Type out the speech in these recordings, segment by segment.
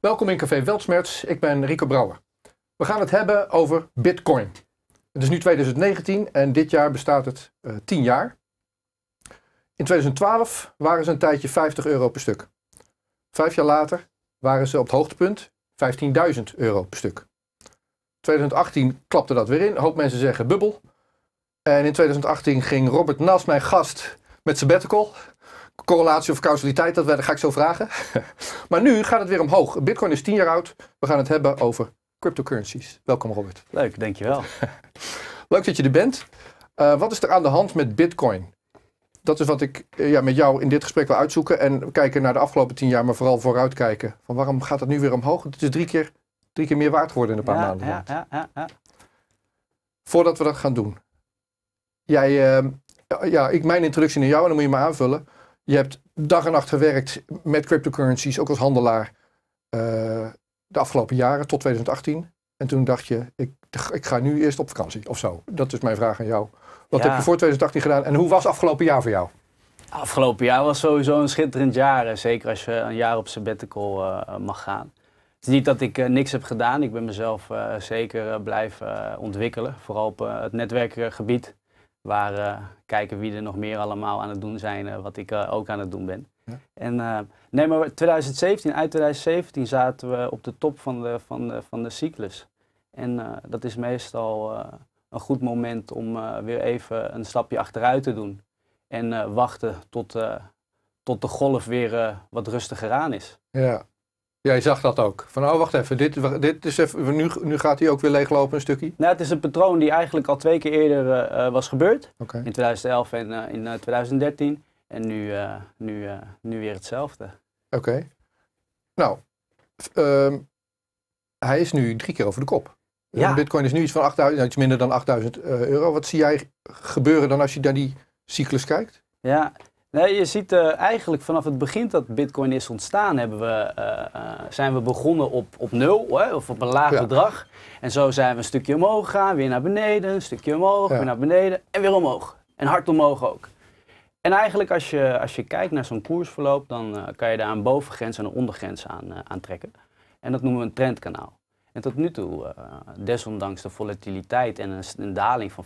Welkom in Café Weltsmerts, ik ben Rico Brouwer. We gaan het hebben over Bitcoin. Het is nu 2019 en dit jaar bestaat het uh, eh, 10 jaar. In 2012 waren ze een tijdje 50 euro per stuk. Vijf jaar later waren ze op het hoogtepunt 15.000 euro per stuk. 2018 klapte dat weer in, een hoop mensen zeggen bubbel. En in 2018 ging Robert Nas, mijn gast met sabbatical correlatie of causaliteit, dat, ga ik zo vragen. maar nu gaat het weer omhoog. Bitcoin is tien jaar oud. We gaan het hebben over cryptocurrencies. Welkom Robert. Leuk, dankjewel. Leuk dat je er bent. Eh, wat is er aan de hand met Bitcoin? Dat is wat ik eh, ja, met jou in dit gesprek wil uitzoeken. En kijken naar de afgelopen tien jaar, maar vooral vooruitkijken. Van waarom gaat het nu weer omhoog? Het is drie keer, drie keer meer waard geworden in een paar maanden. Ja, ja, ja, ja, Voordat we dat gaan doen. Jij, eh, ja, ik, mijn introductie naar jou en dan moet je me aanvullen. Je hebt dag en nacht gewerkt met cryptocurrencies, ook als handelaar, eh, de afgelopen jaren tot 2018. En toen dacht je, ik, ik ga nu eerst op vakantie of zo. Dat is mijn vraag aan jou. Wat heb je voor 2018 gedaan en hoe was afgelopen jaar voor jou? Afgelopen jaar was sowieso een schitterend jaar. Zeker als je een jaar op sabbatical uh, mag gaan. Het is niet dat ik eh, niks heb gedaan. Ik ben mezelf zeker blijven ontwikkelen. Vooral op het netwerkgebied. Waar eh, kijken wie er nog meer allemaal aan het doen zijn, eh, wat ik eh, ook aan het doen ben. En nee, maar 2017, uit 2017 zaten we op de top van de, van de, van de cyclus. En dat is meestal een goed moment om weer even een stapje achteruit te doen. En wachten tot, tot de golf weer wat rustiger aan is. Ja, Jij zag dat ook. Van, oh wacht even, dit, dit is even nu, nu gaat hij ook weer leeglopen een stukje? Nou, het is een patroon die eigenlijk al twee keer eerder eh, eh, was gebeurd. In 2011 en eh, in 2013. En nu, nu, nu weer hetzelfde. Oké. Nou, ehm, hij is nu drie keer over de kop. Ja. Bitcoin is nu iets van 8000, nou, iets minder dan 8000 euro. Wat zie jij gebeuren dan als je naar die cyclus kijkt? Ja, Nee, je ziet eh, eigenlijk vanaf het begin dat Bitcoin is ontstaan, hebben we, eh, eh, zijn we begonnen op, op nul hè, of op een laag bedrag. En zo zijn we een stukje omhoog gegaan, weer naar beneden, een stukje omhoog, weer naar beneden en weer omhoog. En hard omhoog ook. En eigenlijk als je, als je kijkt naar zo'n koersverloop, dan kan je daar een bovengrens en een ondergrens aan, trekken. En dat noemen we een trendkanaal. En tot nu toe, desondanks de volatiliteit en een, een daling van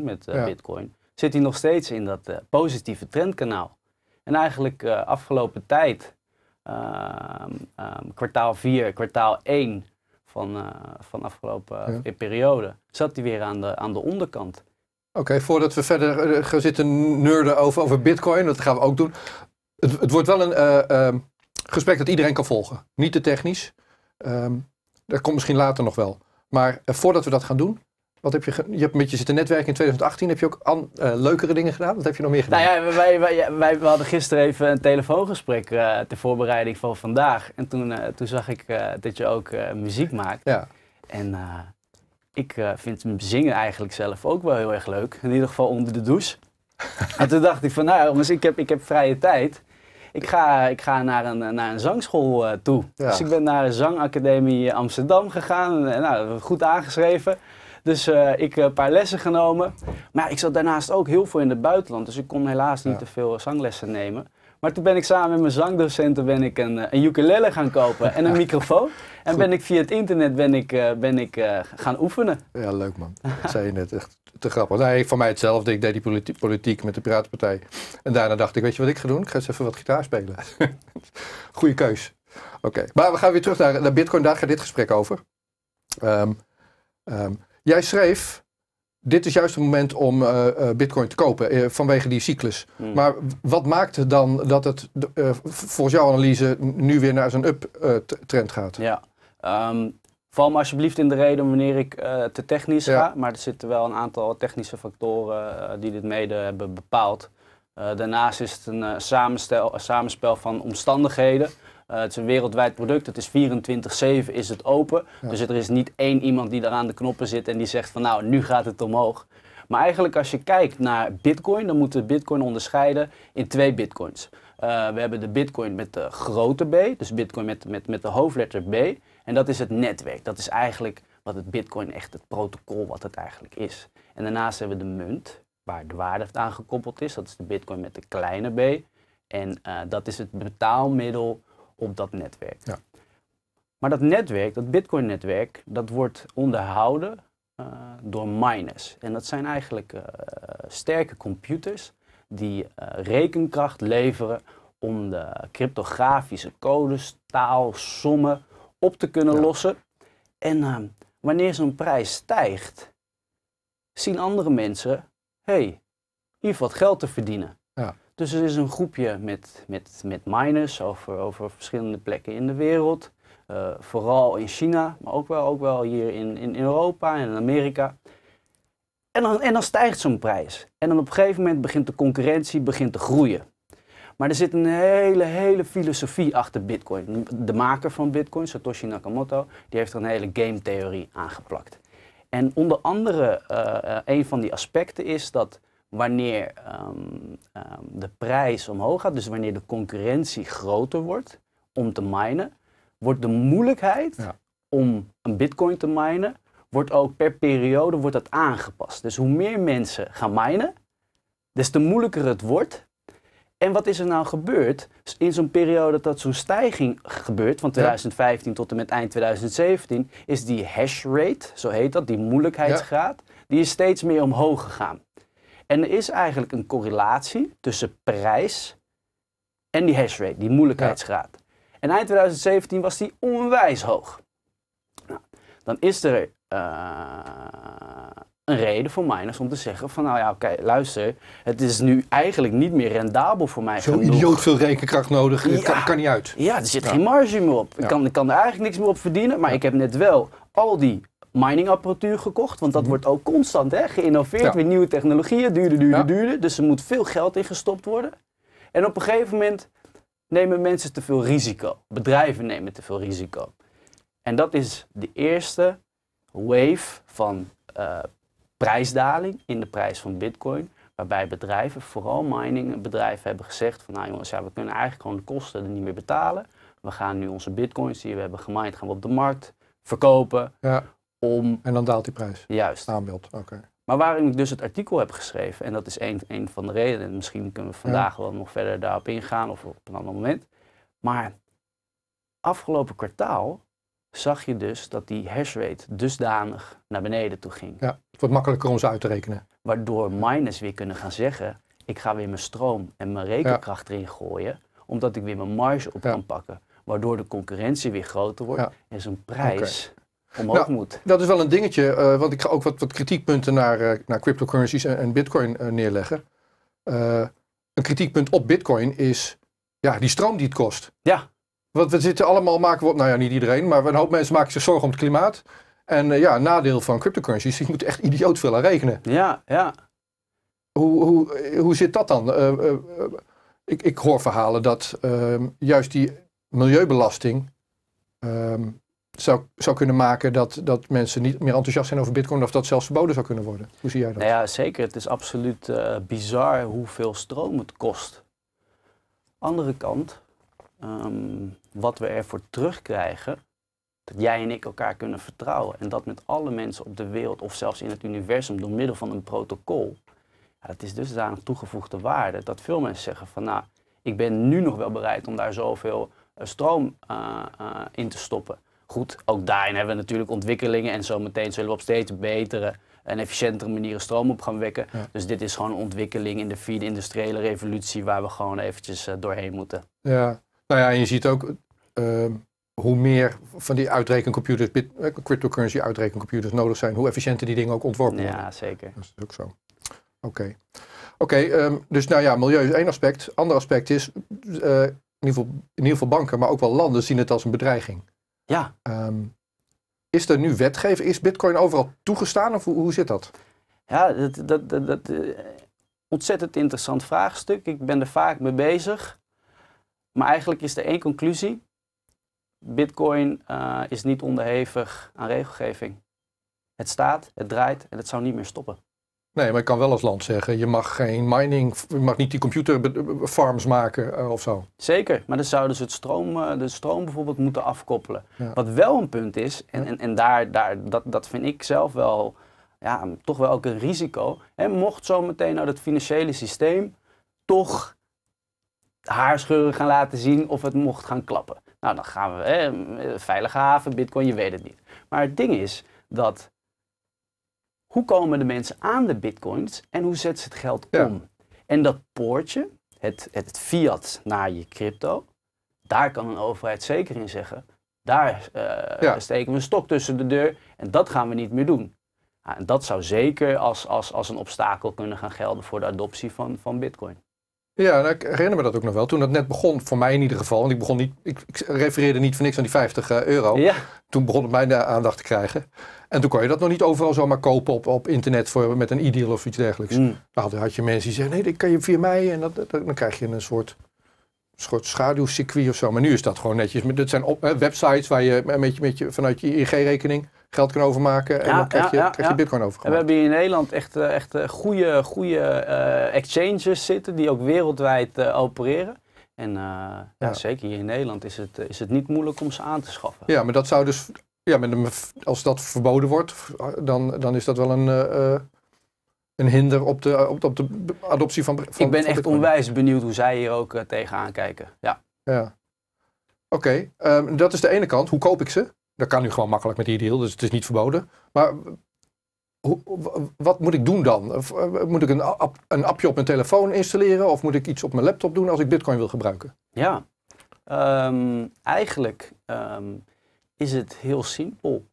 85% met Bitcoin, zit hij nog steeds in dat eh, positieve trendkanaal. En eigenlijk uh, afgelopen tijd, ehm, ehm, kwartaal 4, kwartaal 1 van, eh, van afgelopen periode, zat hij weer aan de, aan de onderkant. Oké, voordat we verder gaan zitten neurden over, over bitcoin, dat gaan we ook doen. Het, het wordt wel een ehm, gesprek dat iedereen kan volgen. Niet te technisch. dat komt misschien later nog wel. Maar voordat we dat gaan doen, wat heb je, je hebt met je zitten netwerken in 2018. Heb je ook eh, leukere dingen gedaan? Wat heb je nog meer gedaan? Nou ja, wij, wij, wij, wij hadden gisteren even een telefoongesprek eh, ter voorbereiding van vandaag. En toen, eh, toen zag ik dat je ook muziek maakt. Ja. En ik vind zingen eigenlijk zelf ook wel heel erg leuk. In ieder geval onder de douche. en toen dacht ik van, nou jongens, ik heb, ik heb vrije tijd. Ik ga, ik ga naar, een, naar een zangschool toe. Ja. Dus ik ben naar de Zangacademie Amsterdam gegaan. En, nou, goed aangeschreven. Dus eh, ik heb eh, een paar lessen genomen. Maar ik zat daarnaast ook heel veel in het buitenland. Dus ik kon helaas niet te veel zanglessen nemen. Maar toen ben ik samen met mijn zangdocenten ben ik een, eh, een ukulele gaan kopen en een microfoon. En ben ik via het internet ben ik, ben ik, gaan oefenen. Ja, leuk man. Dat zei je net echt te grappig. Nee, voor mij hetzelfde. Ik deed die politiek met de Piratenpartij. En daarna dacht ik, weet je wat ik ga doen? Ik ga eens even wat gitaar spelen. Goeie keus. Oké, maar we gaan weer terug naar, naar Bitcoin. Daar gaat dit gesprek over. Ehm, ehm, Jij schreef, dit is juist het moment om eh, eh, bitcoin te kopen eh, vanwege die cyclus. Hmm. Maar wat maakt het dan dat het volgens jouw analyse nu weer naar zo'n up-trend gaat? Ja, um, val me alsjeblieft in de reden wanneer ik te technisch ga. Maar er zitten wel een aantal technische factoren die dit mede hebben bepaald. daarnaast is het een samenstel, samenspel van omstandigheden. Eh, het is een wereldwijd product. Het is 24-7 is het open. Dus er is niet één iemand die daar aan de knoppen zit en die zegt van nou, nu gaat het omhoog. Maar eigenlijk als je kijkt naar bitcoin, dan moeten we bitcoin onderscheiden in twee bitcoins. Eh, we hebben de bitcoin met de grote B, dus bitcoin met, met, met de hoofdletter B. En dat is het netwerk. Dat is eigenlijk wat het bitcoin echt, het protocol wat het eigenlijk is. En daarnaast hebben we de munt, waar de waarde aan gekoppeld is. Dat is de bitcoin met de kleine B. En eh, dat is het betaalmiddel op dat netwerk. Ja. Maar dat netwerk, dat Bitcoin-netwerk, dat wordt onderhouden eh, door miners. En dat zijn eigenlijk eh, sterke computers die eh, rekenkracht leveren om de cryptografische codes, taal, sommen op te kunnen lossen. En ehm, wanneer zo'n prijs stijgt, zien andere mensen, hé, hey, hier valt geld te verdienen. Dus er is een groepje met, met, met miners over, over verschillende plekken in de wereld. Eh, vooral in China, maar ook wel, ook wel hier in, in Europa en in Amerika. En dan, en dan stijgt zo'n prijs. En dan op een gegeven moment begint de concurrentie begint te groeien. Maar er zit een hele, hele filosofie achter Bitcoin. De maker van Bitcoin, Satoshi Nakamoto, die heeft er een hele game-theorie aangeplakt. En onder andere, eh, eh, een van die aspecten is dat wanneer ehm, ehm, de prijs omhoog gaat, dus wanneer de concurrentie groter wordt om te minen, wordt de moeilijkheid om een bitcoin te minen, wordt ook per periode wordt dat aangepast. Dus hoe meer mensen gaan minen, des te moeilijker het wordt. En wat is er nou gebeurd? Dus in zo'n periode dat zo'n stijging gebeurt, van 2015 tot en met eind 2017, is die hash rate, zo heet dat, die moeilijkheidsgraad, die is steeds meer omhoog gegaan. En er is eigenlijk een correlatie tussen prijs en die hash rate, die moeilijkheidsgraad. En eind 2017 was die onwijs hoog. Nou, dan is er eh, een reden voor miners om te zeggen van nou ja, oké, luister, het is nu eigenlijk niet meer rendabel voor mij. Zo'n idioot veel rekenkracht nodig, kan, kan, niet uit. Ja, er zit geen marge meer op. Ik, kan, ik kan er eigenlijk niks meer op verdienen, maar ik heb net wel al die miningapparatuur gekocht. Want dat mhm. wordt ook constant hè, geïnnoveerd. Weer nieuwe technologieën, duurder, duurder, ja. duurder. Dus er moet veel geld in gestopt worden. En op een gegeven moment nemen mensen te veel risico. Bedrijven nemen te veel risico. En dat is de eerste wave van eh, prijsdaling in de prijs van bitcoin. Waarbij bedrijven, vooral miningbedrijven, hebben gezegd van nou jongens, ja, we kunnen eigenlijk gewoon de kosten er niet meer betalen. We gaan nu onze bitcoins die we hebben gemined, gaan we op de markt verkopen. Ja om... En dan daalt die prijs? Juist. Aanbeeld, oké. Maar waarin ik dus het artikel heb geschreven, en dat is een, van de redenen, misschien kunnen we vandaag wel nog verder daarop ingaan of op een ander moment. Maar afgelopen kwartaal zag je dus dat die hash rate dusdanig naar beneden toe ging. Ja, het wordt makkelijker om ze uit te rekenen. Waardoor miners weer kunnen gaan zeggen, ik ga weer mijn stroom en mijn rekenkracht erin gooien, omdat ik weer mijn marge op kan pakken. Waardoor de concurrentie weer groter wordt en zo'n prijs omhoog nou, moet. Dat is wel een dingetje, uh, want ik ga ook wat, wat kritiekpunten naar, eh, naar cryptocurrencies en, bitcoin eh, neerleggen. een kritiekpunt op bitcoin is ja, die stroom die het kost. Ja. Want we zitten allemaal, maken we, nou ja, niet iedereen, maar een hoop mensen maken zich zorgen om het klimaat. En ja, nadeel van cryptocurrencies, je moet echt idioot veel aan rekenen. Ja, ja. Hoe, hoe, hoe zit dat dan? ik, ik hoor verhalen dat ehm, juist die milieubelasting ehm, zou, zou kunnen maken dat, dat mensen niet meer enthousiast zijn over bitcoin of dat zelfs verboden zou kunnen worden. Hoe zie jij dat? Nou ja, zeker. Het is absoluut eh, bizar hoeveel stroom het kost. Andere kant, ehm, wat we ervoor terugkrijgen, dat jij en ik elkaar kunnen vertrouwen en dat met alle mensen op de wereld of zelfs in het universum door middel van een protocol. Ja, het is dus daar een toegevoegde waarde dat veel mensen zeggen van nou, ik ben nu nog wel bereid om daar zoveel uh, stroom eh, in te stoppen goed, ook daarin hebben we natuurlijk ontwikkelingen en zometeen zullen we op steeds betere en efficiëntere manieren stroom op gaan wekken. Dus dit is gewoon een ontwikkeling in de vierde industriële revolutie waar we gewoon eventjes eh, doorheen moeten. Ja, nou ja, en je ziet ook ehm, hoe meer van die uitrekencomputers, eh, cryptocurrency uitrekencomputers nodig zijn, hoe efficiënter die dingen ook ontworpen worden. Ja, zeker. Dat is ook zo. Oké. Oké, ehm, dus nou ja, milieu is één aspect. Ander aspect is, eh, in ieder, geval, in, ieder geval, banken, maar ook wel landen zien het als een bedreiging. Ja. Ehm, is er nu wetgeving? Is bitcoin overal toegestaan of hoe, hoe zit dat? Ja, dat, dat, dat, eh, ontzettend interessant vraagstuk. Ik ben er vaak mee bezig. Maar eigenlijk is er één conclusie. Bitcoin eh, is niet onderhevig aan regelgeving. Het staat, het draait en het zou niet meer stoppen. Nee, maar ik kan wel als land zeggen, je mag geen mining, je mag niet die computer farms maken eh, of zo. Zeker, maar dan zouden ze het stroom, eh, de stroom bijvoorbeeld moeten afkoppelen. Wat wel een punt is, en, en, en daar, daar, dat, dat vind ik zelf wel, ja, toch wel ook een risico. Hè, mocht zometeen nou dat financiële systeem toch haarscheuren gaan laten zien of het mocht gaan klappen. Nou, dan gaan we, hè, veilige haven, bitcoin, je weet het niet. Maar het ding is dat hoe komen de mensen aan de bitcoins en hoe zetten ze het geld om? En dat poortje, het, het fiat naar je crypto, daar kan een overheid zeker in zeggen, daar eh, steken we een stok tussen de deur en dat gaan we niet meer doen. Ah, en dat zou zeker als, als, als een obstakel kunnen gaan gelden voor de adoptie van, van bitcoin. Ja, nou, ik herinner me dat ook nog wel. Toen dat net begon, voor mij in ieder geval, want ik, begon niet, ik, refereerde niet voor niks aan die 50 eh, euro. Toen begon het mijn aandacht te krijgen. En toen kon je dat nog niet overal zomaar kopen op, op internet voor, met een e-deal of iets dergelijks. Mm. Nou, dan had je mensen die zeiden, nee, dat kan je via mij. En dat, dat, dan krijg je een soort soort schaduwcircuit of zo. Maar nu is dat gewoon netjes. Dat dit zijn websites waar je met je, vanuit je IG-rekening geld kan overmaken. En dan krijg je, je bitcoin over. En we hebben hier in Nederland echt, eh, echt eh, goede, goede eh, exchanges zitten die ook wereldwijd opereren. En uh, zeker hier in Nederland is het, is het niet moeilijk om ze aan te schaffen. Ja, maar dat zou dus, ja, met als dat verboden wordt, dan, dan is dat wel een een hinder op de, op de, adoptie van, Ik ben echt onwijs benieuwd hoe zij hier ook eh, tegenaan kijken. Ja. ja. Oké, ehm, dat is de ene kant. Hoe koop ik ze? Dat kan nu gewoon makkelijk met die deal, dus het is niet verboden. Maar hoe, wat moet ik doen dan? Eh, moet ik een, een appje op mijn telefoon installeren of moet ik iets op mijn laptop doen als ik Bitcoin wil gebruiken? Ja, ehm, eigenlijk ehm, is het heel simpel.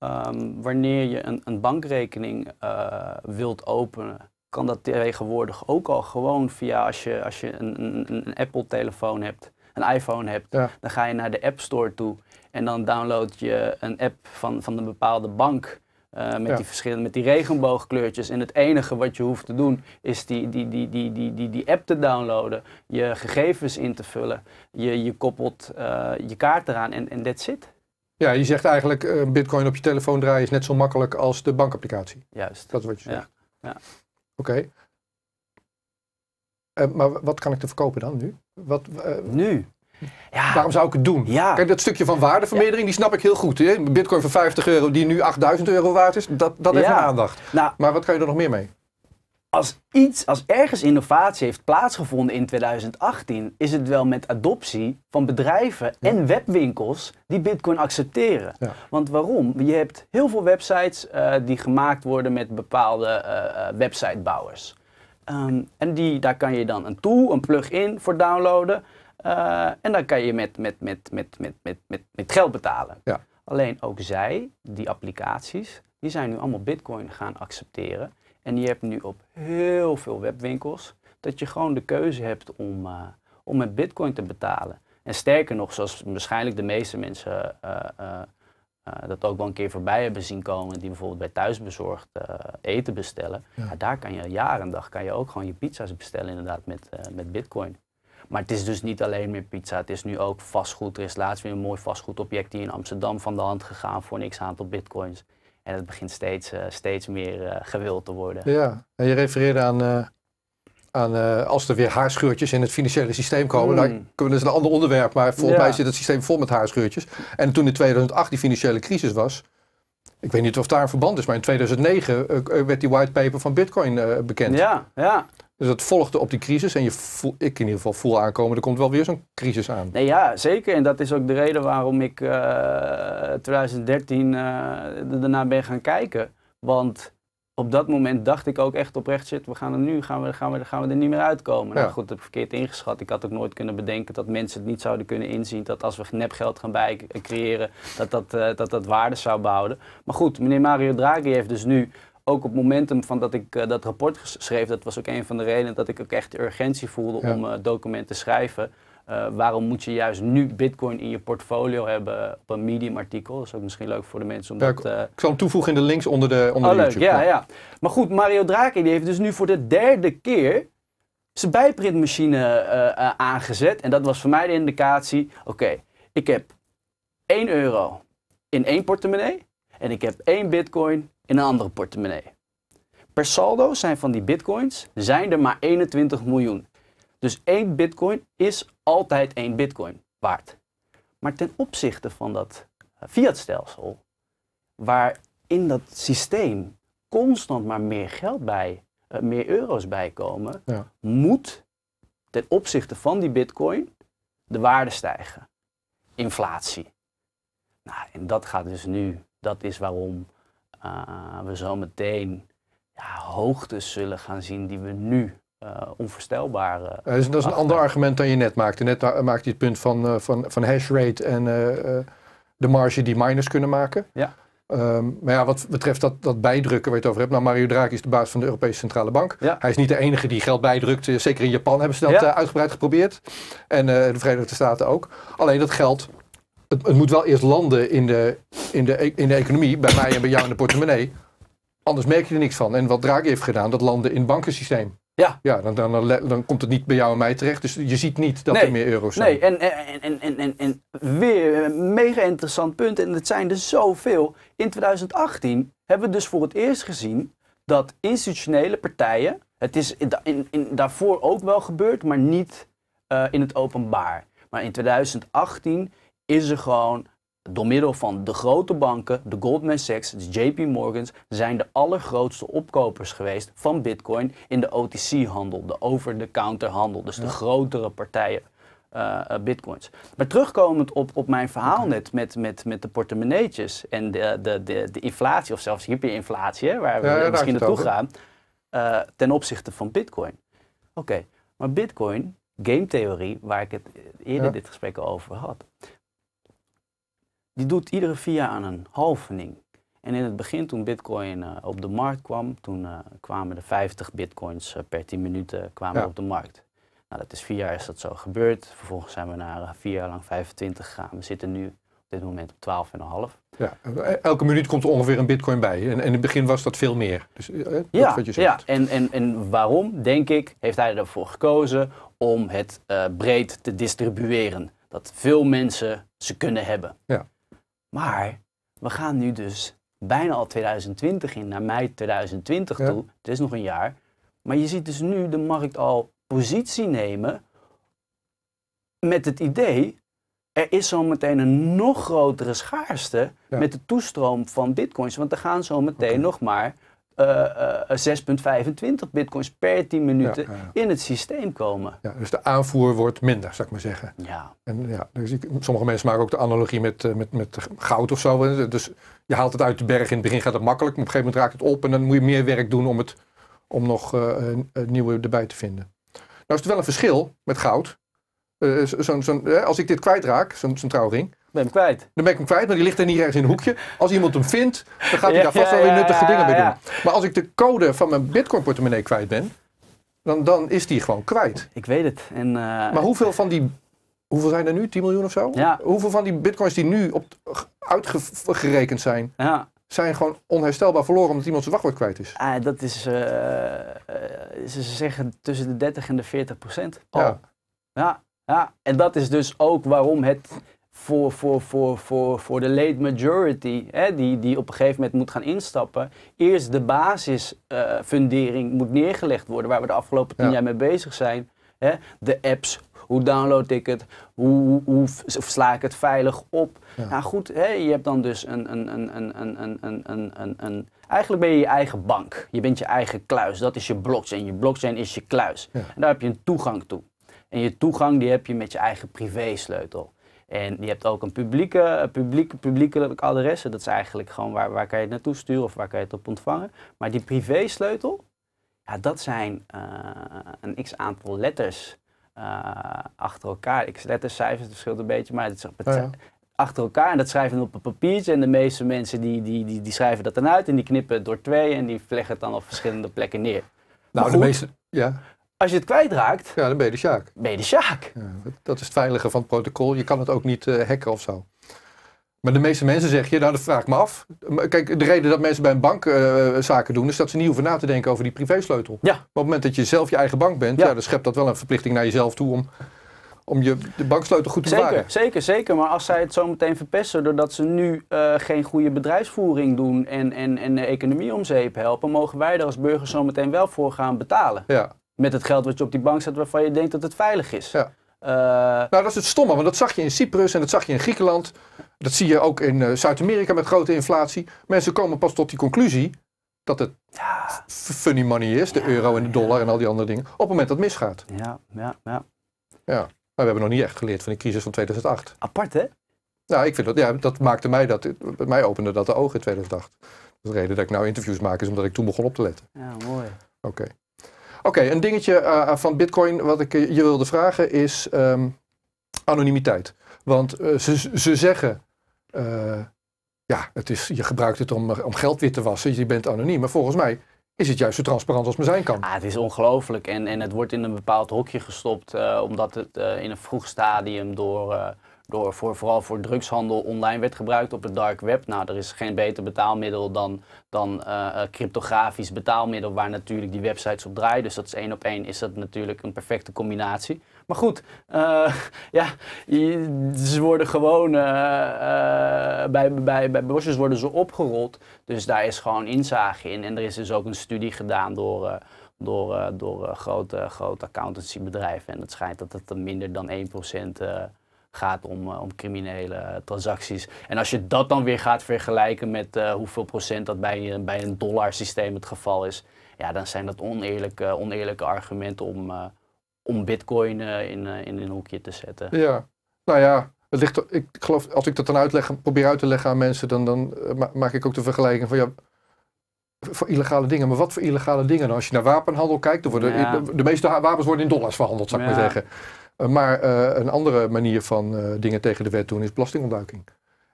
Ehm, wanneer je een, een bankrekening eh, wilt openen, kan dat tegenwoordig ook al gewoon via als je, als je een, een, een Apple-telefoon hebt, een iPhone hebt, dan ga je naar de App Store toe en dan download je een app van, van een bepaalde bank. Eh, met, die verschillende, met die regenboogkleurtjes. En het enige wat je hoeft te doen is die, die, die, die, die, die, die app te downloaden, je gegevens in te vullen, je, je koppelt eh, je kaart eraan en that's it. Ja, je zegt eigenlijk, uh, bitcoin op je telefoon draaien is net zo makkelijk als de bankapplicatie. Juist. Dat is wat je zegt. Ja. Oké. Eh, maar wat kan ik te verkopen dan nu? Wat, eh, nu? Ja. Waarom zou ik het doen? Ja. Kijk, dat stukje van waardevermeerdering, die snap ik heel goed. Hè? Bitcoin van 50 euro, die nu 8000 euro waard is, dat, dat heeft mijn aandacht. Nou. maar wat kan je er nog meer mee? als iets, als ergens innovatie heeft plaatsgevonden in 2018, is het wel met adoptie van bedrijven en webwinkels die Bitcoin accepteren. Want waarom? Je hebt heel veel websites eh, die gemaakt worden met bepaalde eh, eh, websitebouwers. Ehm, en daar kan je dan een tool, een plugin voor downloaden. en dan kan je met, geld betalen. Alleen ook zij, die applicaties, die zijn nu allemaal Bitcoin gaan accepteren. En die heb je nu op heel veel webwinkels. Dat je gewoon de keuze hebt om, eh, om met bitcoin te betalen. En sterker nog, zoals waarschijnlijk de meeste mensen eh, eh, dat ook wel een keer voorbij hebben zien komen. Die bijvoorbeeld bij thuisbezorgd eten bestellen. Ja. daar kan je jaren kan je ook gewoon je pizza's bestellen inderdaad met, met bitcoin. Maar het is dus niet alleen meer pizza. Het is nu ook vastgoed. Er is laatst weer een mooi vastgoedobject hier in Amsterdam van de hand gegaan voor een x aantal bitcoins. En het begint steeds, eh, steeds meer eh, gewild te worden. Ja, en je refereerde aan eh, aan, als er weer haarscheurtjes in het financiële systeem komen. Mm. Nou, dat is een ander onderwerp, maar volgens mij zit het systeem vol met haarscheurtjes. En toen in 2008 die financiële crisis was, ik weet niet of daar een verband is, maar in 2009 werd die whitepaper van Bitcoin bekend. Ja, ja. Dus dat volgde op die crisis. En je voel, ik in ieder geval voel aankomen, er komt wel weer zo'n crisis aan. Nee, ja, zeker. En dat is ook de reden waarom ik 2013 eh, eh, daarna ben gaan kijken. Want op dat moment dacht ik ook echt oprecht, zit. we gaan er nu, gaan we, gaan we, gaan we er niet meer uitkomen. Nou ja. Nou goed, dat heb ik verkeerd ingeschat. Ik had ook nooit kunnen bedenken dat mensen het niet zouden kunnen inzien dat als we nepgeld gaan bij creëren, dat dat, eh, dat, dat waarde zou behouden. Maar goed, meneer Mario Draghi heeft dus nu ook op momentum van dat ik eh, dat rapport schreef, dat was ook een van de redenen dat ik ook echt de urgentie voelde om uh, documenten te schrijven. Eh, waarom moet je juist nu Bitcoin in je portfolio hebben op een Medium-artikel? Dat is ook misschien leuk voor de mensen om ja, dat... Ik zal hem toevoegen in de links onder de, onder oh, YouTube. ja, ja, Maar goed, Mario Draghi die heeft dus nu voor de derde keer zijn bijprintmachine aangezet. En dat was voor mij de indicatie, oké, ik heb 1 euro in één portemonnee en ik heb één Bitcoin in een andere portemonnee. Per saldo zijn van die bitcoins zijn er maar 21 miljoen. Dus één bitcoin is altijd één bitcoin waard. Maar ten opzichte van dat eh, fiatstelsel, waar in dat systeem constant maar meer geld bij, eh, meer euro's bij komen, moet ten opzichte van die bitcoin de waarde stijgen. Inflatie. Nou, en dat gaat dus nu, dat is waarom uh, we zo meteen ja, hoogtes zullen gaan zien die we nu uh, onvoorstelbaar. Uh, dus dat is een ander argument dan je net maakte. Net maakte je het punt van, van, van hashrate en de marge die miners kunnen maken. Ja. Ehm, maar ja, wat betreft dat, dat bijdrukken waar je het over hebt. Nou, Mario Draghi is de baas van de Europese Centrale Bank. Ja. Hij is niet de enige die geld bijdrukt. Zeker in Japan hebben ze dat uitgebreid geprobeerd. En de Verenigde Staten ook. Alleen dat geld het, het, moet wel eerst landen in de, in, de, in de economie, bij mij en bij jou in de portemonnee. Anders merk je er niks van. En wat Draghi heeft gedaan, dat landen in het bankensysteem. Ja, ja dan, dan, dan komt het niet bij jou en mij terecht. Dus je ziet niet dat er meer euro's zijn. Nee, en, en, en, en, en, en weer een mega interessant punt. En het zijn er zoveel. In 2018 hebben we dus voor het eerst gezien dat institutionele partijen. Het is in, in, in daarvoor ook wel gebeurd, maar niet eh, in het openbaar. Maar in 2018 is er gewoon door middel van de grote banken, de Goldman Sachs, de JP Morgan's, zijn de allergrootste opkopers geweest van Bitcoin in de OTC-handel, de over-the-counter handel, dus de grotere partijen. Uh, bitcoins. Maar terugkomend op, op mijn verhaal net met, met, met de portemonneetjes en de, de, de, de inflatie, of zelfs hyperinflatie, waar we misschien naartoe gaan, eh, ten opzichte van Bitcoin. Oké, maar Bitcoin, game theorie, waar ik het eerder dit gesprek over had, die doet iedere vier jaar aan een halvening. En in het begin, toen Bitcoin eh, op de markt kwam, toen eh, kwamen er 50 Bitcoins eh, per 10 minuten kwamen op de markt. Nou, dat is vier jaar is dat zo gebeurd. Vervolgens zijn we naar vier jaar lang 25 gegaan. We zitten nu op dit moment op 12,5. Ja, elke minuut komt er ongeveer een bitcoin bij. En, en in het begin was dat veel meer. Dus, ja, wat je zegt. ja. En, en, en waarom, denk ik, heeft hij ervoor gekozen om het breed te distribueren. Dat veel mensen ze kunnen hebben. Ja. Maar we gaan nu dus bijna al 2020 in, naar mei 2020 toe. Het is nog een jaar. Maar je ziet dus nu de markt al positie nemen met het idee, er is zometeen een nog grotere schaarste met de toestroom van bitcoins. Want er gaan zometeen meteen nog maar 6,25 eh, eh, bitcoins per 10 minuten in het systeem komen. Ja, dus de aanvoer wordt minder, zou ik maar zeggen. Ja. En ja, dus ik, sommige mensen maken ook de analogie met, eh, met, met goud of zo. Dus je haalt het uit de berg. In het begin gaat het makkelijk, maar op een gegeven moment raakt het op. En dan moet je meer werk doen om, het, om nog nieuwe erbij te vinden. Nou is er wel een verschil met goud. als ik dit kwijtraak, zo'n trouwring, ben hem kwijt. Dan ben ik hem kwijt, maar die ligt er niet ergens in een hoekje. Als iemand hem vindt, dan gaat hij daar vast wel weer nuttige dingen mee doen. Maar als ik de code van mijn bitcoin portemonnee kwijt ben, dan, dan is die gewoon kwijt. Ik weet het. En, eh, maar hoeveel van die hoeveel zijn er nu? 10 miljoen of zo? Hoeveel van die bitcoins die nu op, uitgerekend zijn, ja. zijn gewoon onherstelbaar verloren omdat iemand zijn wachtwoord kwijt is? Ah, dat is, eh, eh, ze zeggen tussen de 30 en de 40 procent. Oh. Ja. ja. ja. en dat is dus ook waarom het voor, voor, voor, voor, voor de late majority, hè, die, die op een gegeven moment moet gaan instappen, eerst de basisfundering moet neergelegd worden, waar we de afgelopen tien jaar mee bezig zijn. Hè. De apps, hoe download ik het? Hoe, hoe, sla ik het veilig op? Nou goed, hè, je hebt dan dus een, een, een, een, een, een, een, een, een, Eigenlijk ben je je eigen bank. Je bent je eigen kluis. Dat is je blockchain. Je blockchain is je kluis. En daar heb je een toegang toe. En je toegang die heb je met je eigen privésleutel. En je hebt ook een publieke, publieke, publieke adres. Dat is eigenlijk gewoon waar, waar kan je het naartoe sturen of waar kan je het op ontvangen. Maar die privésleutel, ja, dat zijn eh, een x aantal letters eh, achter elkaar. X letters, cijfers, het verschilt een beetje, maar het is oh achter elkaar. En dat schrijven we op een papiertje. En de meeste mensen die, die, die, die schrijven dat dan uit en die knippen het door twee en die leggen het dan op verschillende plekken neer. Nou, de meeste, ja. Als je het kwijtraakt... Ja, dan ben je de Sjaak. Ben je de Ja, dat is het veilige van het protocol. Je kan het ook niet uh, hacken of zo. Maar de meeste mensen zeggen, je, nou dat vraag ik me af. Kijk, de reden dat mensen bij een bank eh, zaken doen, is dat ze niet hoeven na te denken over die privésleutel. Ja. Maar op het moment dat je zelf je eigen bank bent, ja. dan schept dat wel een verplichting naar jezelf toe om, om je de banksleutel goed te zeker, bewaren. Zeker, zeker. Maar als zij het zo meteen verpesten doordat ze nu eh, geen goede bedrijfsvoering doen en, en, en de economie om zeep helpen, mogen wij er als burgers zo meteen wel voor gaan betalen. Ja met het geld wat je op die bank zet waarvan je denkt dat het veilig is. Ja. Eh, nou, dat is het stomme, want dat zag je in Cyprus en dat zag je in Griekenland. Dat zie je ook in eh, Zuid-Amerika met grote inflatie. Mensen komen pas tot die conclusie dat het funny money is, de euro en de dollar en al die andere dingen, op het moment dat het misgaat. Ja, ja, ja. Ja, maar we hebben nog niet echt geleerd van de crisis van 2008. Apart, hè? Nou, ik vind dat, ja, dat maakte mij dat, mij opende dat de ogen in 2008. De reden dat ik nou interviews maak is omdat ik toen begon op te letten. Ja, mooi. Oké. Oké, een dingetje eh, eh, van Bitcoin wat ik eh, je wilde vragen is ehm, anonimiteit. Want ze, ze zeggen, uh, ja, het is, je gebruikt het om, om geld wit te wassen, je bent anoniem. Maar volgens mij is het juist zo transparant als maar zijn kan. Ah, het is ongelooflijk en, en het wordt in een bepaald hokje gestopt, omdat het in een vroeg stadium door door, voor, vooral voor drugshandel online werd gebruikt op het dark web. Nou, er is geen beter betaalmiddel dan, dan eh, eh, cryptografisch betaalmiddel waar natuurlijk die websites op draaien. Dus dat is één op één is dat natuurlijk een perfecte combinatie. Maar goed, eh, ja, ze worden gewoon, bij, bij, bij bosjes worden ze opgerold. Dus daar is gewoon inzage in. En er is dus ook een studie gedaan door door, door grote, grote accountancybedrijven. En het schijnt dat het minder dan 1% gaat om, eh, om criminele transacties. En als je dat dan weer gaat vergelijken met eh, hoeveel procent dat bij, bij een dollarsysteem het geval is, ja, dan zijn dat oneerlijke, oneerlijke argumenten om, eh, om bitcoin in, in een hoekje te zetten. Ja, nou ja, het ligt, ik geloof, als ik dat dan uitleg, probeer uit te leggen aan mensen, dan, dan maak ik ook de vergelijking van ja, voor illegale dingen. Maar wat voor illegale dingen? als je naar wapenhandel kijkt, worden, de, de, meeste wapens worden in dollars verhandeld, zou ik maar zeggen. Eh, maar eh, een andere manier van eh, dingen tegen de wet doen is belastingontduiking.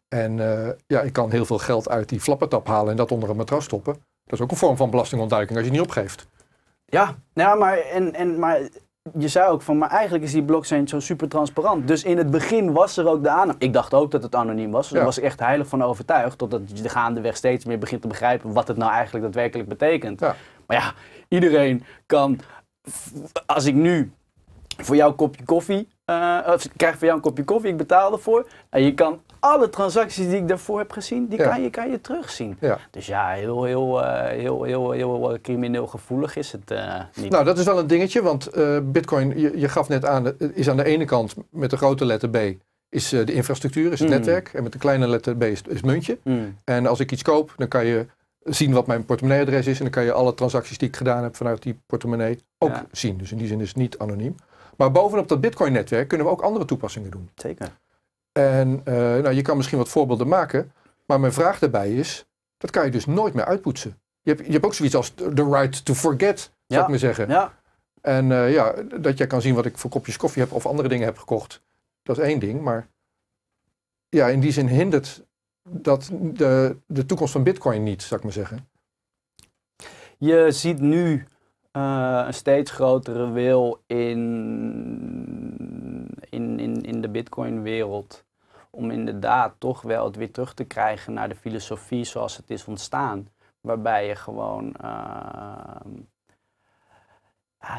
En ja, ik kan heel veel geld uit die flappertap halen en dat onder een matras stoppen. Dat is ook een vorm van belastingontduiking als je niet opgeeft. Ja, nou ja, maar, en, en, maar je zei ook van, maar eigenlijk is die blockchain zo super transparant. Dus in het begin was er ook de aan. Ik dacht ook dat het anoniem was. Dus was echt heilig van overtuigd. Totdat je gaandeweg steeds meer begint te begrijpen wat het nou eigenlijk daadwerkelijk betekent. Maar ja, iedereen kan, als ik nu voor jou een kopje koffie. Uh, of ik krijg voor jou een kopje koffie, ik betaal ervoor. En je kan alle transacties die ik daarvoor heb gezien, die kan, je, kan je terugzien. Dus ja, heel, heel, eh, heel, heel, heel, eh, crimineel gevoelig is het niet. Nou, dat is wel een dingetje, want bitcoin, je, gaf net aan, is aan de ene kant met de grote letter B is de infrastructuur, is het mm. netwerk. En met de kleine letter B is, het muntje. Mm. En als ik iets koop, dan kan je zien wat mijn portemonneeadres is. En dan kan je alle transacties die ik gedaan heb vanuit die portemonnee ook zien. Dus in die zin is het niet anoniem. Maar bovenop dat Bitcoin-netwerk kunnen we ook andere toepassingen doen. Zeker. En eh, nou, je kan misschien wat voorbeelden maken. Maar mijn vraag daarbij is, dat kan je dus nooit meer uitpoetsen. Je hebt, je hebt ook zoiets als the right to forget, zou ja. ik maar zeggen. Ja. En eh, ja, dat jij kan zien wat ik voor kopjes koffie heb of andere dingen heb gekocht. Dat is één ding, maar ja, in die zin hindert dat de, de toekomst van Bitcoin niet, zou ik maar zeggen. Je ziet nu eh, een steeds grotere wil in, in, in, in de Bitcoin-wereld. Om inderdaad toch wel het weer terug te krijgen naar de filosofie zoals het is ontstaan. Waarbij je gewoon ehm,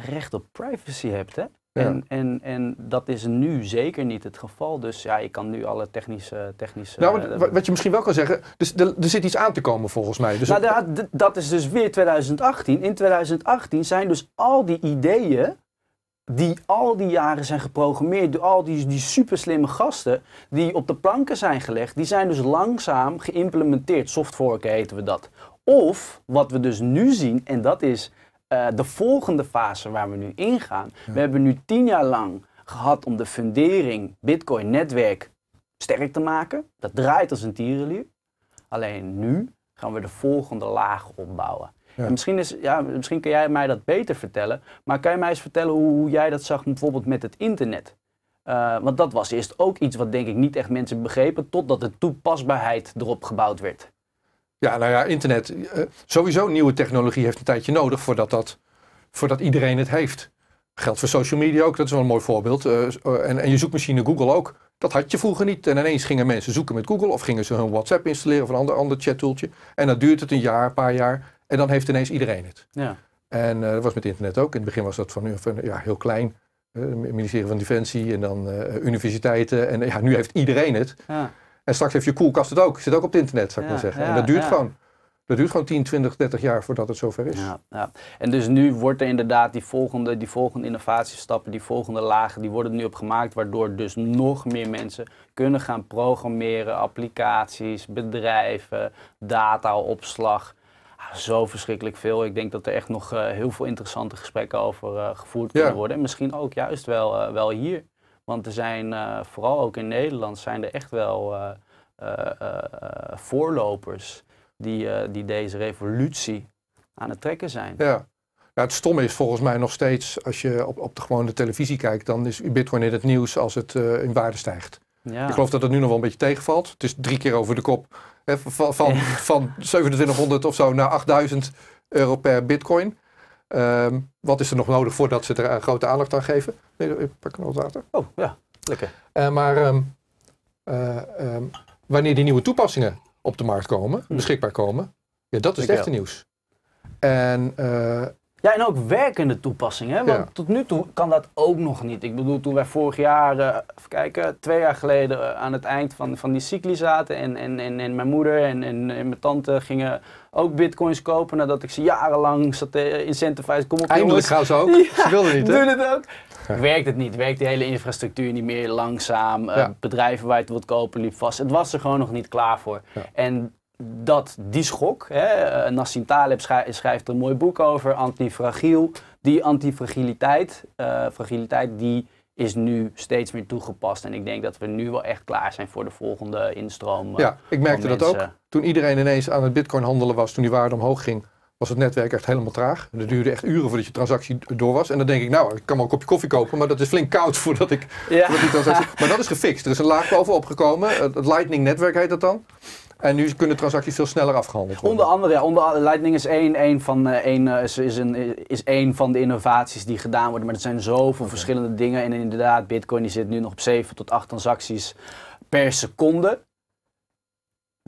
recht op privacy hebt. Hè? En, en, en dat is nu zeker niet het geval. Dus ja, ik kan nu alle technische... technische nou, wat, eh, wat je misschien wel kan zeggen, dus er, zit iets aan te komen volgens mij. Dus nou, dat, dat is dus weer 2018. In 2018 zijn dus al die ideeën die al die jaren zijn geprogrammeerd door al die, die superslimme gasten die op de planken zijn gelegd, die zijn dus langzaam geïmplementeerd. Softforken heten we dat. Of wat we dus nu zien, en dat is eh, de volgende fase waar we nu ingaan. We hebben nu tien jaar lang gehad om de fundering Bitcoin-netwerk sterk te maken. Dat draait als een tierenlier. Alleen nu gaan we de volgende laag opbouwen. En misschien, is, ja, misschien kan jij mij dat beter vertellen. Maar kan je mij eens vertellen hoe, jij dat zag bijvoorbeeld met het internet? Eh, want dat was eerst ook iets wat denk ik niet echt mensen begrepen, totdat de toepasbaarheid erop gebouwd werd. Ja, nou ja, internet. Eh, sowieso nieuwe technologie heeft een tijdje nodig voordat, dat, voordat iedereen het heeft. Geldt voor social media ook, dat is wel een mooi voorbeeld. Eh, eh, en, en je zoekmachine Google ook. Dat had je vroeger niet. En ineens gingen mensen zoeken met Google of gingen ze hun WhatsApp installeren of een ander, ander chattooltje. En dan duurt het een jaar, een paar jaar. En dan heeft ineens iedereen het. Ja. En dat was met internet ook. In het begin was dat van, van ja, heel klein. Uh, ministerie van Defensie en dan universiteiten. En ja, nu heeft iedereen het. Ja. En straks heeft je koelkast het ook. Zit ook op het internet, zou ik maar zeggen. en dat duurt gewoon. Dat duurt gewoon 10, 20, 30 jaar voordat het zover is. Ja, ja. En dus nu wordt er inderdaad die volgende, die volgende innovatiestappen, die volgende lagen, die worden nu op gemaakt, waardoor dus nog meer mensen kunnen gaan programmeren, applicaties, bedrijven, dataopslag. Ah, zo verschrikkelijk veel. Ik denk dat er echt nog eh, heel veel interessante gesprekken over eh, gevoerd kunnen ja. worden. En misschien ook juist wel, eh, wel hier. Want er zijn, eh, vooral ook in Nederland, zijn er echt wel eh, eh, voorlopers die, die deze revolutie aan het trekken zijn. Ja. Nou, het stomme is volgens mij nog steeds, als je op, op de gewone televisie kijkt, dan is Bitcoin in het nieuws als het in waarde stijgt. Ja. Ik geloof dat het nu nog wel een beetje tegenvalt. Het is drie keer over de kop hè, van, van, van 2700 of zo naar 8000 euro per bitcoin. Ehm, wat is er nog nodig voordat ze er grote aandacht aan geven? Nee, ik pak een wat water. Oh, ja, lekker. Eh, maar ehm, eh, ehm, wanneer die nieuwe toepassingen op de markt komen, hmm. beschikbaar komen, ja, dat is het echte nieuws. En eh, ja, en ook werkende toepassingen. Want tot nu toe kan dat ook nog niet. Ik bedoel, toen wij vorig jaar, eh, even kijken, twee jaar geleden eh, aan het eind van, van die cycli zaten. En, en, en, en mijn moeder en, en, mijn tante gingen ook bitcoins kopen. Nadat ik ze jarenlang zat te eh, incentivize. Kom op, Eindelijk gauw ze ook. ze wilden niet, hè? Doen het ook. Werkt het niet. Werkt de hele infrastructuur niet meer langzaam. bedrijven waar je het wilt kopen liep vast. Het was er gewoon nog niet klaar voor. En dat die schok, hè, eh, Nassim Taleb schrijft, een mooi boek over, antifragiel. Die antifragiliteit, eh, fragiliteit, die is nu steeds meer toegepast. En ik denk dat we nu wel echt klaar zijn voor de volgende instroom. Eh, ja, ik merkte dat ook. Toen iedereen ineens aan het bitcoin handelen was, toen die waarde omhoog ging, was het netwerk echt helemaal traag. En duurde echt uren voordat je transactie door was. En dan denk ik, nou, ik kan wel een kopje koffie kopen, maar dat is flink koud voordat ik ja. die transactie... Maar dat is gefixt. Er is een laag bovenop gekomen. Het Lightning netwerk heet dat dan. En nu kunnen transacties veel sneller afgehandeld worden. Onder andere, ja, onder, Lightning is één, één van, eh, één, eh, is, is, een, is één van de innovaties die gedaan worden. Maar er zijn zoveel verschillende dingen. En inderdaad, Bitcoin die zit nu nog op 7 tot 8 transacties per seconde.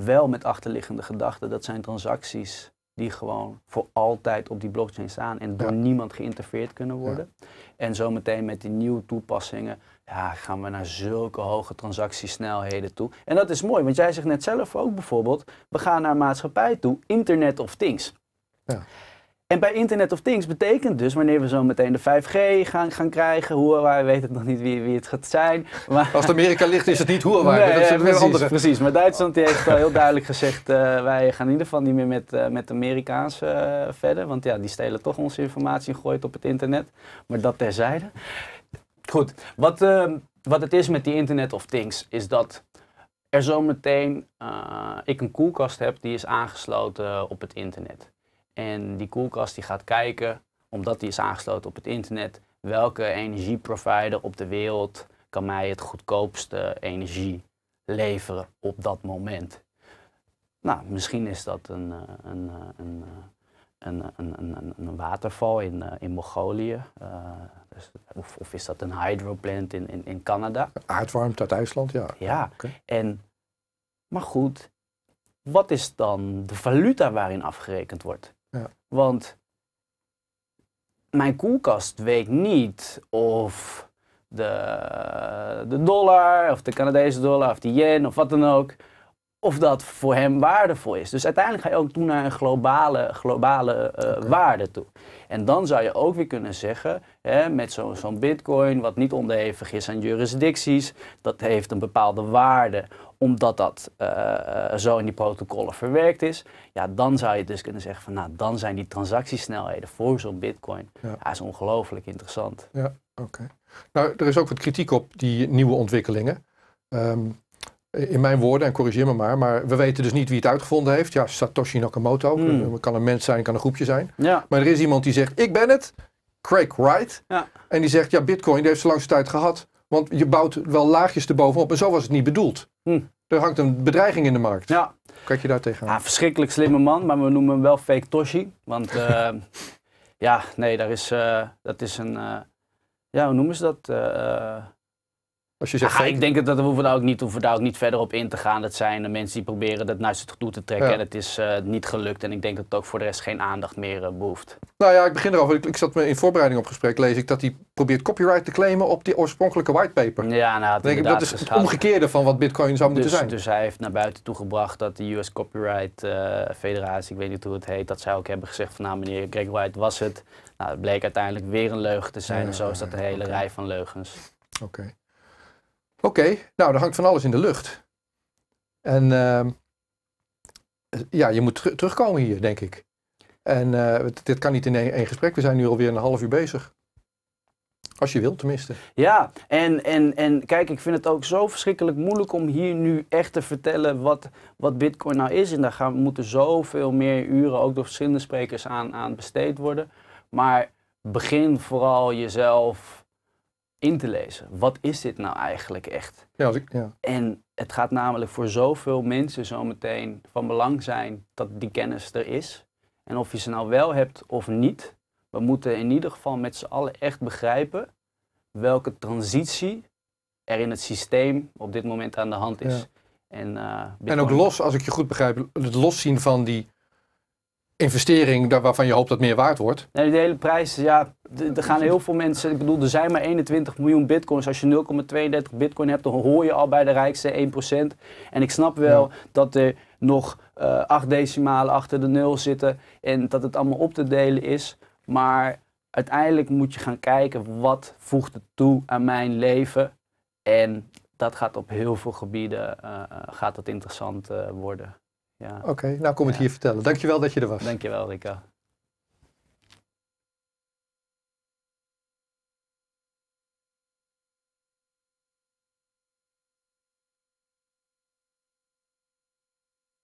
Wel met achterliggende gedachten. dat zijn transacties die gewoon voor altijd op die blockchain staan en door niemand geïnterveerd kunnen worden. En zometeen met die nieuwe toepassingen ja, gaan we naar zulke hoge transactiesnelheden toe. En dat is mooi, want jij zegt net zelf ook bijvoorbeeld, we gaan naar maatschappij toe, Internet of Things. Ja. En bij Internet of Things betekent dus, wanneer we zo meteen de 5G gaan, gaan krijgen, waar weet het nog niet wie, wie het gaat zijn. Maar... Als het Amerika ligt is het niet hoe nee, dat is ja, precies, Precies, maar Duitsland die heeft wel heel duidelijk gezegd, eh, wij gaan in ieder geval niet meer met, eh, met Amerikaans eh, verder. Want ja, die stelen toch onze informatie en gooien het op het internet. Maar dat terzijde. Goed, wat, ehm, wat het is met die Internet of Things is dat er zometeen uh, ik een koelkast heb die is aangesloten op het internet. En die koelkast die gaat kijken, omdat die is aangesloten op het internet, welke energieprovider op de wereld kan mij het goedkoopste energie leveren op dat moment. Nou, misschien is dat een, eh, een, eh, een, een, een, een, een waterval in, in Mongolië. Uh, dus, of, of, is dat een hydroplant in, in, in Canada? Aardwarmte uit IJsland, ja. Ja, en, maar goed, wat is dan de valuta waarin afgerekend wordt? Ja. Want mijn koelkast weet niet of de, de dollar, of de Canadese dollar, of de yen, of wat dan ook, of dat voor hem waardevol is. Dus uiteindelijk ga je ook toe naar een globale, globale eh, waarde toe. En dan zou je ook weer kunnen zeggen, hè, met zo'n zo bitcoin, wat niet onderhevig is aan jurisdicties, dat heeft een bepaalde waarde, omdat dat eh, eh, zo in die protocollen verwerkt is. Ja, dan zou je dus kunnen zeggen van, nou, dan zijn die transactiesnelheden voor zo'n bitcoin, ja. is ongelooflijk interessant. Ja, oké. Nou, er is ook wat kritiek op die nieuwe ontwikkelingen. Um, eh, in mijn woorden, en corrigeer me maar, maar we weten dus niet wie het uitgevonden heeft. Ja, Satoshi Nakamoto. Mm. Kan een mens zijn, kan een groepje zijn. Ja. Maar er is iemand die zegt, ik ben het. Craig Wright. Ja. En die zegt, ja, bitcoin die heeft ze langste tijd gehad. Want je bouwt wel laagjes erbovenop. En zo was het niet bedoeld. Mm. Er hangt een bedreiging in de markt. Ja. Kijk je daar tegenaan? verschrikkelijk slimme man, maar we noemen hem wel fake Toshi. Want eh, ja, nee, daar is, eh, dat is een, ja, hoe noemen ze dat? Als ah, ik denk dat, we hoeven daar, ook niet, hoeven ook niet verder op in te gaan. Dat zijn de mensen die proberen dat naar zich toe te trekken. En het is eh, niet gelukt. En ik denk dat het ook voor de rest geen aandacht meer eh, behoeft. Nou ja, ik begin erover. Ik, ik zat me in voorbereiding op gesprek lees ik dat hij probeert copyright te claimen op die oorspronkelijke whitepaper. Ja, nou, dat is het omgekeerde van wat bitcoin zou moeten dus- zijn. Dus hij heeft naar buiten toe gebracht dat de US Copyright eh, Federatie, ik weet niet hoe het heet, dat zij ook hebben gezegd van nou meneer Greg White was het. Nou, het bleek uiteindelijk weer een leugen te zijn. en zo is dat een hele rij van leugens. Oké. Oké, nou, er hangt van alles in de lucht. En ehm, ja, je moet terugkomen hier, denk ik. En eh, dit kan niet in één, gesprek. We zijn nu alweer een half uur bezig. Als je wilt, tenminste. Ja, en, en, en kijk, ik vind het ook zo verschrikkelijk moeilijk om hier nu echt te vertellen wat, wat Bitcoin nou is. En daar gaan, moeten zoveel meer uren ook door verschillende sprekers aan, aan besteed worden. Maar begin vooral jezelf in te lezen. Wat is dit nou eigenlijk echt? Ja, ik, ja. En het gaat namelijk voor zoveel mensen zometeen van belang zijn dat die kennis er is. En of je ze nou wel hebt of niet, we moeten in ieder geval met z'n allen echt begrijpen welke transitie er in het systeem op dit moment aan de hand is. En, eh, en ook los, als ik je goed begrijp, het loszien van die investering waarvan je hoopt dat meer waard wordt? Nee, de hele prijs, ja, er gaan heel veel mensen. Ik bedoel, er zijn maar 21 miljoen bitcoins. Als je 0,32 bitcoin hebt, dan hoor je al bij de rijkste 1%. En ik snap wel dat er nog eh, acht decimalen achter de nul zitten en dat het allemaal op te delen is. Maar uiteindelijk moet je gaan kijken wat voegt het toe aan mijn leven. En dat gaat op heel veel gebieden eh, eh, gaat dat interessant worden. Ja. Oké, nou kom ik hier vertellen. Dankjewel dat je er was. Dankjewel, Rika.